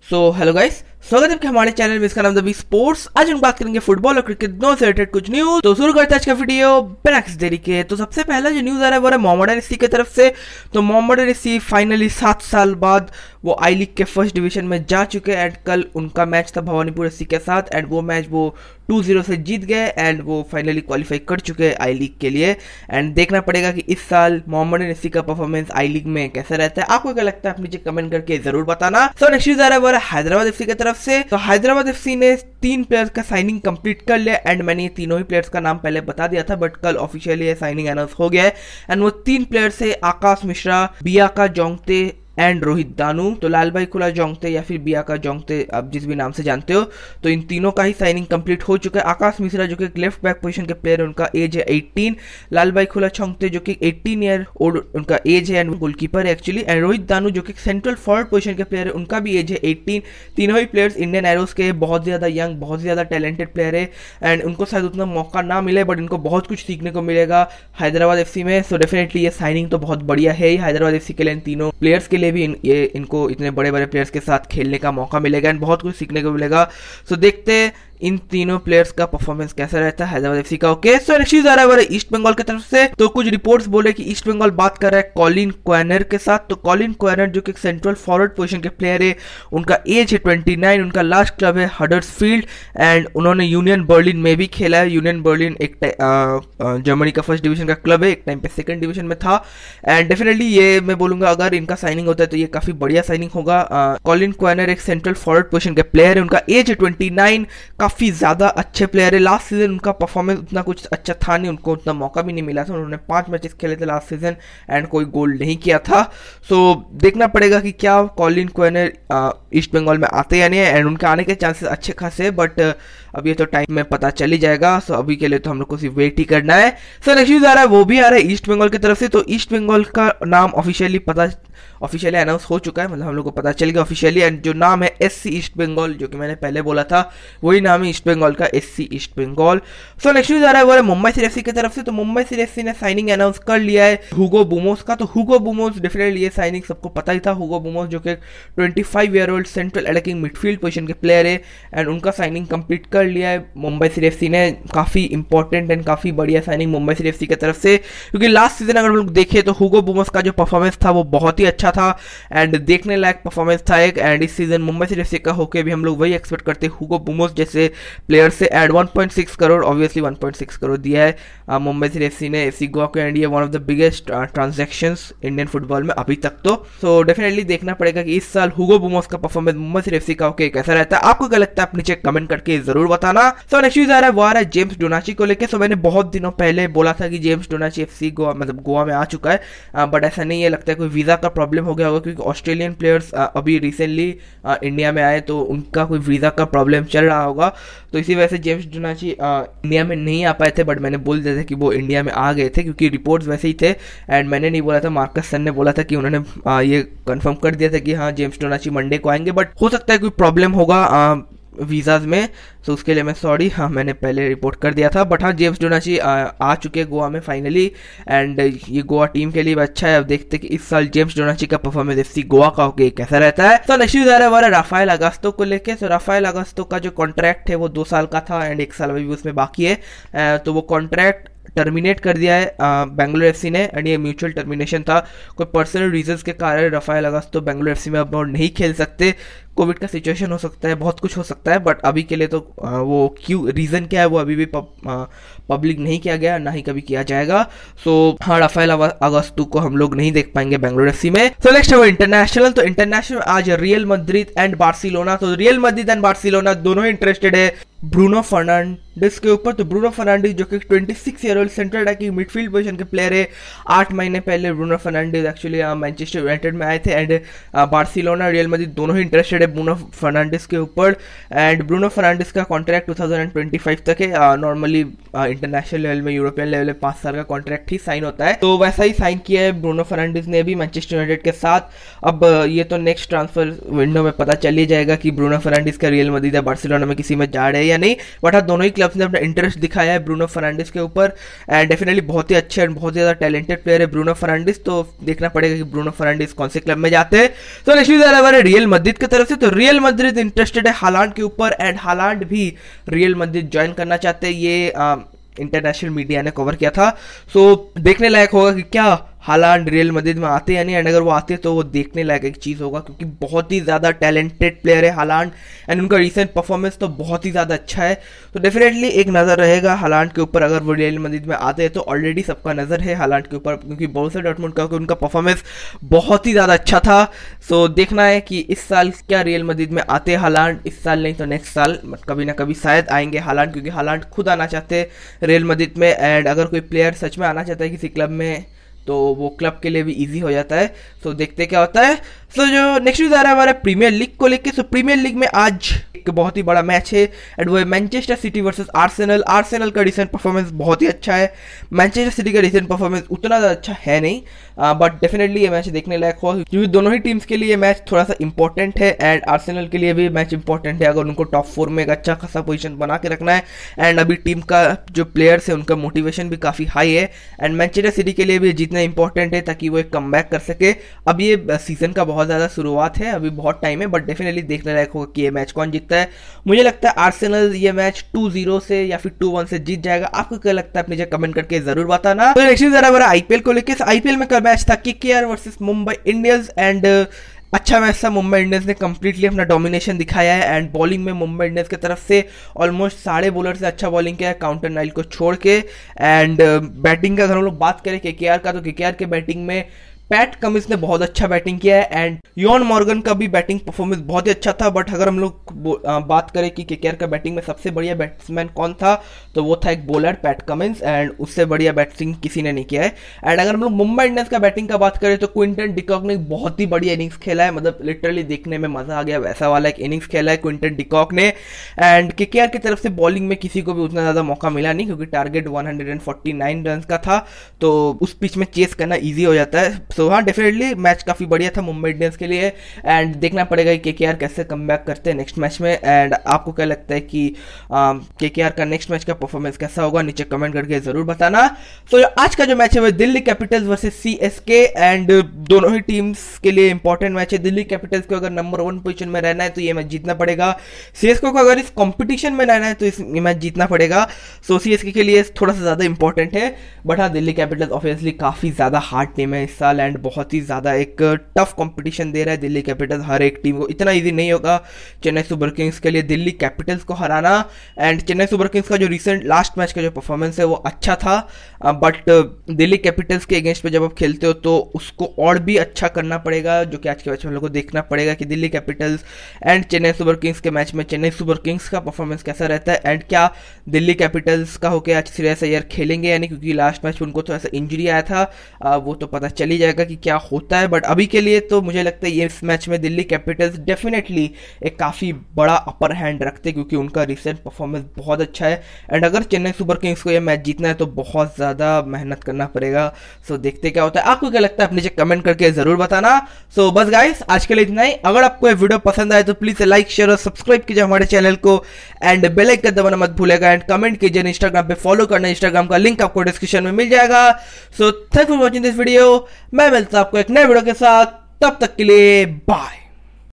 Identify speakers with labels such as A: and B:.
A: so hello guys स्वागत है आपके हमारे चैनल में इसका नाम दबी स्पोर्ट्स आज हम बात करेंगे फुटबॉल और क्रिकेट दोनों से रिलेटेड कुछ न्यूज तो शुरू करते हैं आज का वीडियो ब्लैक्स डेरी के तो सबसे पहला जो न्यूज आ रहा है वो है मोहम्मद अनिसी की तरफ से तो मोहम्मद अनिसी फाइनली सात साल बाद वो आई लीग के फर्स्ट डिवीजन में जा चुके हैं एंड कल उनका मैच था भवानीपुर एफ के साथ एंड वो मैच वो टू जीरो से जीत गए एंड वो फाइनली क्वालिफाई कर चुके हैं आई लीग के लिए एंड देखना पड़ेगा कि इस साल मोहम्मद नसी का परफॉर्मेंस आई लीग में कैसा रहता है आपको क्या लगता है आप नीचे कमेंट करके जरूर बताना सो नेक्स्ट न्यूज आ रहा है वो हैदराबाद एफ की तरफ तरफ से तो हैदराबाद एफ ने तीन प्लेयर्स का साइनिंग कंप्लीट कर लिया एंड मैंने ये तीनों ही प्लेयर्स का नाम पहले बता दिया था बट कल ऑफिशियली ये साइनिंग अनाउंस हो गया है एंड वो तीन प्लेयर्स है आकाश मिश्रा बिया का जोंगते एंड रोहित दानू तो लाल भाई खुला जोंगते या फिर बिया का जोंगते आप जिस भी नाम से जानते हो तो इन तीनों का ही साइनिंग कंप्लीट हो चुका है आकाश मिश्रा जो कि लेफ्ट बैक पोजीशन के प्लेयर है उनका एज है एट्टीन लाल भाई खुला छोंगते जो कि एट्टीन ईयर ओल्ड उनका एज है एंड गोलकीपर है एक्चुअली एंड रोहित दानू जो कि सेंट्रल फॉरवर्ड पोजिशन के प्लेयर है उनका भी एज है एट्टीन तीनों ही प्लेयर्स इंडियन एरोज के बहुत ज़्यादा यंग बहुत ज़्यादा टैलेंटेड प्लेयर है एंड उनको शायद उतना मौका ना मिले बट इनको बहुत कुछ सीखने को मिलेगा हैदराबाद एफ में सो डेफिनेटली ये साइनिंग तो बहुत बढ़िया है ही हैदराबाद एफ के लिए इन तीनों प्लेयर्स के लिए लिए भी इन, ये इनको इतने बड़े बड़े प्लेयर्स के साथ खेलने का मौका मिलेगा एंड बहुत कुछ सीखने को मिलेगा सो देखते हैं इन तीनों प्लेयर्स का परफॉर्मेंस कैसा रहता है हैदराबाद एफसी का ओके सो रक्षित आ रहा है ईस्ट बंगाल की तरफ से तो कुछ रिपोर्ट्स बोले कि ईस्ट बंगाल बात कर रहा है कॉलिन क्वैनर के साथ तो कॉलिन क्वेनर जो कि सेंट्रल फॉरवर्ड पोजीशन के प्लेयर है उनका एज है 29 उनका लास्ट क्लब है हडर्स फील्ड एंड उन्होंने यूनियन बर्लिन में भी खेला है यूनियन बर्लिन एक जर्मनी का फर्स्ट डिवीजन का क्लब है एक टाइम पे सेकंड डिवीजन में था एंड डेफिनेटली ये मैं बोलूंगा अगर इनका साइनिंग होता है तो ये काफी बढ़िया साइनिंग होगा कॉलिन क्वैनर एक सेंट्रल फॉरवर्ड पोजिशन के प्लेयर है उनका एज है ट्वेंटी नाइन काफ़ी ज़्यादा अच्छे प्लेयर है लास्ट सीज़न उनका परफॉर्मेंस उतना कुछ अच्छा था नहीं उनको उतना मौका भी नहीं मिला था उन्होंने पाँच मैचेस खेले थे लास्ट सीज़न एंड कोई गोल नहीं किया था सो देखना पड़ेगा कि क्या कॉलिन कोयनर ईस्ट बंगाल में आते या नहीं एंड उनके आने के चांसेस अच्छे खासे बट अब ये तो टाइम में पता चल ही जाएगा सो अभी के लिए तो हम लोग को सिर्फ वेट ही करना है सर नेक्स्ट न्यूज़ आ रहा है वो भी आ रहा है ईस्ट बंगाल की तरफ से तो ईस्ट बंगाल का नाम ऑफिशियली पता ऑफिशियली अनाउंस हो चुका है मतलब हम लोग को पता चल गया ऑफिशियली एंड जो नाम है एस सी ईस्ट बंगाल जो कि मैंने पहले बोला था वही नाम है ईस्ट बंगाल का S C East Bengal so next news आ रहा है वो है मुंबई सी एफ सी की तरफ से तो मुंबई सी एफ सी ने साइनिंग अनाउंस कर लिया है हुगो बुमोस का तो हुगो बुमोस डेफिनेटली ये साइनिंग सबको पता ही था हुगो बुमोस जो कि twenty five year old central attacking midfield position के प्लेयर है एंड उनका साइनिंग कंप्लीट कर लिया है मुंबई सी एफ सी ने काफ़ी इंपॉर्टेंट एंड काफ़ी बढ़िया signing Mumbai C F C की तरफ से क्योंकि लास्ट सीजन अगर हम लोग देखें तो हुगो बुमोस का जो परफॉर्मेंस था वो बहुत ही अच्छा था एंड देखने लायक परफॉर्मेंस था एक एंड इस सीजन मुंबई से जैसे का होकर भी हम लोग वही एक्सपेक्ट करते हुगो बुमोस जैसे प्लेयर से एड 1.6 करोड़ ऑब्वियसली 1.6 करोड़ दिया है मुंबई से एफ ने एफ गोवा को एंड ये one of the biggest transaction Indian football में अभी तक तो सो so, डेफिनेटली देखना पड़ेगा कि इस साल हुगो बुमोस का परफॉर्मेंस मुंबई से एफ का होकर कैसा रहता है आपको क्या लगता है आप नीचे कमेंट करके जरूर बताना सो so, नेक्स्ट न्यूज आ रहा है वो आ रहा है जेम्स डोनाची को लेकर सो so, मैंने बहुत दिनों पहले बोला था कि जेम्स डोनाची एफ गोवा मतलब गोवा में आ चुका है बट ऐसा नहीं है लगता है कोई वीजा का प्रॉब्लम हो गया होगा क्योंकि ऑस्ट्रेलियन प्लेयर्स अभी रिसेंटली इंडिया में आए तो उनका कोई वीज़ा का प्रॉब्लम चल रहा होगा तो इसी वजह से जेम्स डोनाची इंडिया में नहीं आ पाए थे बट मैंने बोल दिया था कि वो इंडिया में आ गए थे क्योंकि रिपोर्ट्स वैसे ही थे एंड मैंने नहीं बोला था मार्कस सन ने बोला था कि उन्होंने ये कन्फर्म कर दिया था कि हाँ जेम्स डोनाची मंडे को आएंगे बट हो सकता है कोई प्रॉब्लम होगा वीज़ाज में तो उसके लिए मैं सॉरी हाँ मैंने पहले रिपोर्ट कर दिया था बट हाँ जेम्स डोनाची आ, आ चुके गोवा में फाइनली एंड ये गोवा टीम के लिए भी अच्छा है अब देखते हैं कि इस साल जेम्स डोनाची का परफॉर्मेंस एफ गोवा का होके कैसा रहता है तो नशी न्यूज रहा है राफेल अगस्तो को लेकर तो राफेल अगस्तो का जो कॉन्ट्रैक्ट है वो दो साल का था एंड एक साल अभी उसमें बाकी है तो वो कॉन्ट्रैक्ट टर्मिनेट कर दिया है बेंगलोर एफ ने एंड ये म्यूचुअल टर्मिनेशन था कोई पर्सनल रीजंस के कारण रफाइल अगस्त तो बेंगलोर एफ में अब और नहीं खेल सकते कोविड का सिचुएशन हो सकता है बहुत कुछ हो सकता है बट अभी के लिए तो वो क्यों रीज़न क्या है वो अभी भी पब्लिक नहीं किया गया ना ही कभी किया जाएगा सो so, हाँ राफेल अगस्तु को हम लोग नहीं देख पाएंगे बेंगलोर एफ में सो नेक्स्ट है वो इंटरनेशनल तो इंटरनेशनल आज रियल मद्रिद एंड बार्सिलोना तो रियल मद्रिद एंड बार्सिलोना दोनों इंटरेस्टेड है ब्रूनो फर्नांडिस के ऊपर तो ब्रूनो फर्नांडिस जो कि 26 year old central attacking midfield position के प्लेयर है आठ महीने पहले Bruno Fernandes actually Manchester United में आए थे एंड बार्सिलोना रियल मद्रिद दोनों ही इंटरेस्टेड है है ब्रूनो फर्नांडिस के ऊपर एंड ब्रूनो फर्नांडिस का कॉन्ट्रैक्ट 2025 तक है नॉर्मली इंटरनेशनल लेवल में यूरोपियन लेवल में पाँच साल का कॉन्ट्रैक्ट ही साइन होता है तो वैसा ही साइन किया है ब्रूनो फर्नांडिस ने भी मैनचेस्टर यूनाइटेड के साथ अब uh, ये तो नेक्स्ट ट्रांसफर विंडो में पता चल ही जाएगा कि ब्रूनो फर्नांडिस का रियल मदीद या बार्सिलोना में किसी में जा रहे हैं या नहीं बट हाँ दोनों ही क्लब्स ने अपना इंटरेस्ट दिखाया है ब्रूनो फर्नांडिस के ऊपर एंड डेफिनेटली बहुत ही अच्छे एंड बहुत ज़्यादा टैलेंटेड प्लेयर है ब्रूनो फर्नांडिस तो देखना पड़ेगा कि ब्रूनो फर्नांडिस कौन से क्लब में जाते हैं तो रियल मदीद की तरफ से तो रियल मद्रिद इंटरेस्टेड है हालांड के ऊपर एंड हालांड भी रियल मद्रिद ज्वाइन करना चाहते हैं ये इंटरनेशनल मीडिया ने कवर किया था सो so, देखने लायक होगा कि क्या हालांकि रियल मदिद में आते हैं एंड अगर वो आते तो वो देखने लायक एक चीज़ होगा क्योंकि बहुत ही ज़्यादा टैलेंटेड प्लेयर है हालांड एंड उनका रिसेंट परफॉर्मेंस तो बहुत ही ज़्यादा अच्छा है तो डेफिनेटली एक नज़र रहेगा हालांड के ऊपर अगर वो रियल मदिद में आते हैं तो ऑलरेडी सबका नज़र है हालांड के ऊपर क्योंकि बहुत से डॉटमोट का उनका परफॉर्मेंस बहुत ही ज़्यादा अच्छा था सो देखना है कि इस साल क्या रियल मदिद में आते हालांड इस साल नहीं तो नेक्स्ट साल कभी ना कभी शायद आएंगे हालांड क्योंकि हालांड खुद आना चाहते रियल मदिद में एंड अगर कोई प्लेयर सच में आना चाहता है किसी क्लब में तो वो क्लब के लिए भी इजी हो जाता है सो देखते क्या होता है सो जो नेक्स्ट न्यूज़ आ रहा है हमारे प्रीमियर लीग को लेके सो प्रीमियर लीग में आज एक बहुत ही बड़ा मैच है एंड वो है Manchester City versus Arsenal Arsenal का रिसेंट परफॉर्मेंस बहुत ही अच्छा है मैनचेस्टर सिटी का रिसेंट परफॉर्मेंस उतना ज़्यादा अच्छा है नहीं बट uh, डेफिनेटली ये मैच देखने लायक हुआ क्योंकि दोनों ही टीम्स के लिए मैच थोड़ा सा इंपॉर्टेंट है एंड आर्सेनल के लिए भी मैच इंपॉर्टेंट है अगर उनको टॉप फोर में एक अच्छा खासा पोजीशन बना के रखना है एंड अभी टीम का जो प्लेयर्स है उनका मोटिवेशन भी काफ़ी हाई है एंड मैनचेस्टर सिटी के लिए भी जीतना इंपॉर्टेंट है ताकि वो एक कम कर सके अब ये सीजन का बहुत ज़्यादा शुरुआत है अभी बहुत टाइम है बट डेफिनेटली देखने लायक होगा कि ये मैच कौन जीतता है मुझे लगता है आर्सेनल ये मैच टू जीरो से या फिर टू वन से जीत जाएगा आपको क्या लगता है अपनी जगह कमेंट करके जरूर बताना तो नेक्स्ट जरा मेरा आईपीएल को लेकर आईपीएल में कर मैच था के के वर्सेज मुंबई इंडियंस एंड अच्छा मैच था मुंबई इंडियंस ने कम्प्लीटली अपना डोमिनेशन दिखाया है एंड बॉलिंग में मुंबई इंडियंस की तरफ से ऑलमोस्ट सारे बॉलर से अच्छा बॉलिंग किया है काउंटर नाइल को छोड़ के एंड बैटिंग uh, का अगर हम लोग बात करें के आर का तो के आर के बैटिंग में पैट कमिंस ने बहुत अच्छा बैटिंग किया है एंड योन मॉर्गन का भी बैटिंग परफॉर्मेंस बहुत ही अच्छा था बट अगर हम लोग बात करें कि केकेआर का बैटिंग में सबसे बढ़िया बैट्समैन कौन था तो वो था एक बॉलर पैट कमिंस एंड उससे बढ़िया बैटिंग किसी ने नहीं किया है एंड अगर हम लोग मुंबई इंडियंस का बैटिंग का बात करें तो क्विंटन डिकॉक ने बहुत ही बढ़िया इनिंग्स खेला है मतलब लिटरली देखने में मजा आ गया वैसा वाला एक इनिंग्स खेला है क्विंटन डिकॉक ने एंड केकेआर की तरफ से बॉलिंग में किसी को भी उतना ज़्यादा मौका मिला नहीं क्योंकि टारगेट वन रन का था तो उस पिच में चेस करना ईजी हो जाता है सो तो हाँ डेफिनेटली मैच काफ़ी बढ़िया था मुंबई इंडियंस के लिए एंड देखना पड़ेगा कि के कैसे कम करते हैं नेक्स्ट मैच में एंड आपको क्या लगता है कि के um, का नेक्स्ट मैच का परफॉर्मेंस कैसा होगा नीचे कमेंट करके ज़रूर बताना सो तो so, आज का जो मैच है वो Delhi Capitals versus C S K and दोनों ही टीम्स के लिए इंपॉर्टेंट मैच है दिल्ली कैपिटल्स को अगर नंबर वन पोजिशन में रहना है तो ये मैच जीतना पड़ेगा सी को अगर इस कॉम्पिटिशन में रहना है तो इस मैच जीतना पड़ेगा सो सी के लिए थोड़ा सा ज़्यादा इंपॉर्टेंट है बट हाँ दिल्ली कैपिटल्स ऑब्वियसली काफ़ी ज़्यादा हार्ड टीम है इस साल एंड बहुत ही ज़्यादा एक टफ uh, कंपटीशन दे रहा है दिल्ली कैपिटल्स हर एक टीम को इतना इजी नहीं होगा चेन्नई सुपर किंग्स के लिए दिल्ली कैपिटल्स को हराना एंड चेन्नई सुपर किंग्स का जो रिसेंट लास्ट मैच का जो परफॉर्मेंस है वो अच्छा था but uh, uh, Delhi Capitals के अगेंस्ट में जब आप खेलते हो तो उसको और भी अच्छा करना पड़ेगा जो कि आज के मैच में हम लोग को देखना पड़ेगा कि Delhi Capitals and Chennai Super Kings के मैच में चेन्नई सुपर किंग्स का परफॉर्मेंस कैसा रहता है एंड क्या दिल्ली कैपिटल्स का होकर आज सीरियस अय्यर खेलेंगे यानी क्योंकि लास्ट मैच में उनको थोड़ा सा इंजरी आया था वो तो पता चल ही जाएगा जाएगा कि क्या होता है बट अभी के लिए तो मुझे लगता है ये इस मैच में दिल्ली कैपिटल्स डेफिनेटली एक काफ़ी बड़ा अपर हैंड रखते क्योंकि उनका रिसेंट परफॉर्मेंस बहुत अच्छा है एंड अगर चेन्नई सुपर किंग्स को यह मैच जीतना है तो बहुत ज़्यादा मेहनत करना पड़ेगा सो so, देखते क्या होता है आपको क्या लगता है अपने कमेंट करके ज़रूर बताना सो so, बस गाइस आज के लिए इतना ही अगर आपको यह वीडियो पसंद आए तो प्लीज़ लाइक शेयर और सब्सक्राइब कीजिए हमारे चैनल को एंड बेलाइक का दबाना मत भूलेगा एंड कमेंट कीजिए इंस्टाग्राम पर फॉलो करना इंस्टाग्राम का लिंक आपको डिस्क्रिप्शन में मिल जाएगा so thank for watching this video मैं मैं मिलता आपको एक नए वीडियो के साथ तब तक के लिए बाय